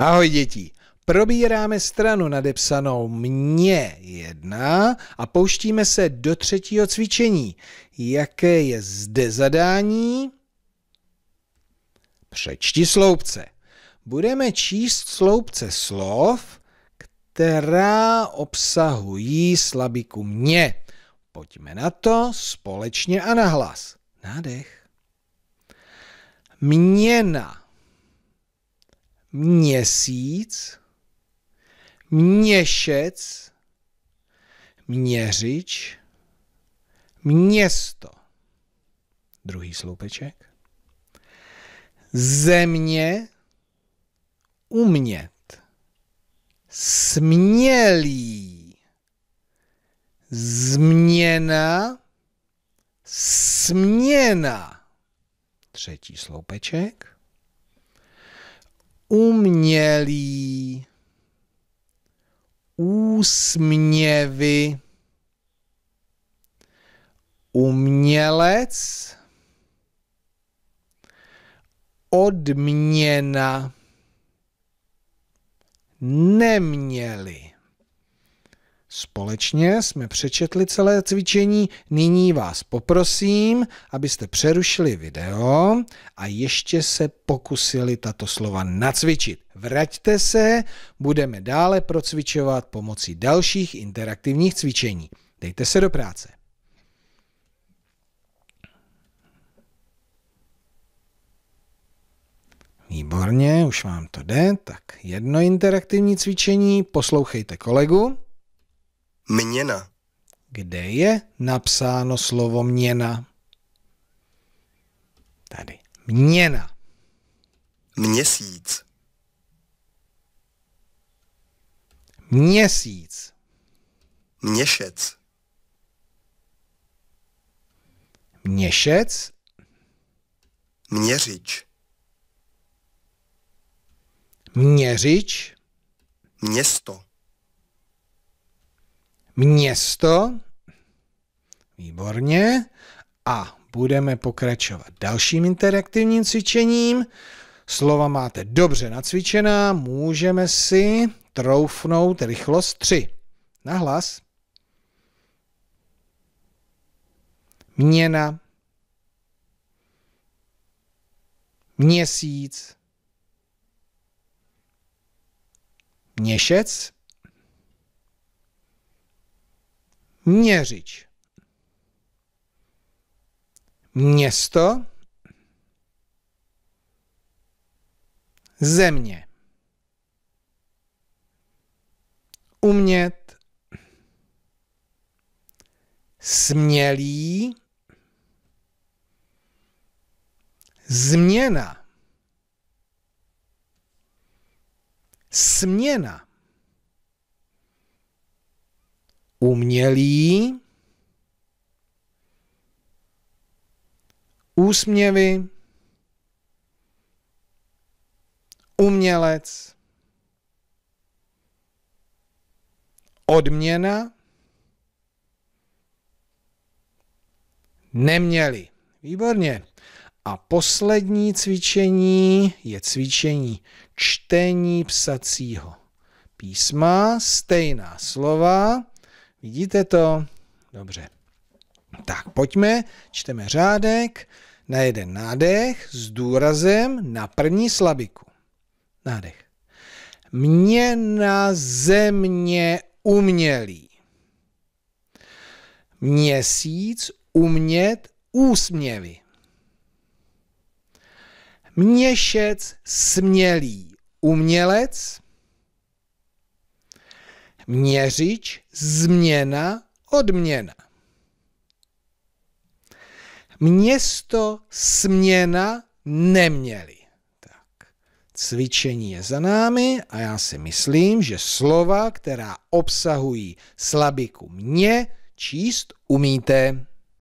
Ahoj děti, probíráme stranu nadepsanou mě jedna a pouštíme se do třetího cvičení. Jaké je zde zadání? Přečti sloupce. Budeme číst sloupce slov, která obsahují slabiku mě. Pojďme na to společně a nahlas. Nádech. Měna měsíc, měšec, měřič, město. Druhý sloupeček. Země, umět, smělý, změna, směna. Třetí sloupeček umělý úsměvy umělec odměna neměli. Společně jsme přečetli celé cvičení, nyní vás poprosím, abyste přerušili video a ještě se pokusili tato slova nacvičit. Vraťte se, budeme dále procvičovat pomocí dalších interaktivních cvičení. Dejte se do práce. Výborně, už vám to jde. Tak jedno interaktivní cvičení, poslouchejte kolegu. Měna. Kde je napsáno slovo měna? Tady. Měna. Měsíc. Měsíc. Měšec. Měšec. Měřič. Měřič. Město město. Výborně. A budeme pokračovat dalším interaktivním cvičením. Slova máte dobře nacvičená, můžeme si troufnout rychlost 3. Nahlas. Měna. Měsíc. Měšec. mierzyć. Miesto ze mnie. U mnie smieli zmiana. Smiena. umělý, úsměvy, umělec, odměna, neměli. Výborně. A poslední cvičení je cvičení čtení psacího písma, stejná slova, Vidíte to? Dobře. Tak pojďme, čteme řádek na jeden nádech s důrazem na první slabiku. Nádech. Mě na země umělý. Měsíc umět úsměvy. Měšec smělý umělec Měřič, změna, odměna. Město, směna neměli. Tak. Cvičení je za námi a já si myslím, že slova, která obsahují slabiku mě, číst umíte.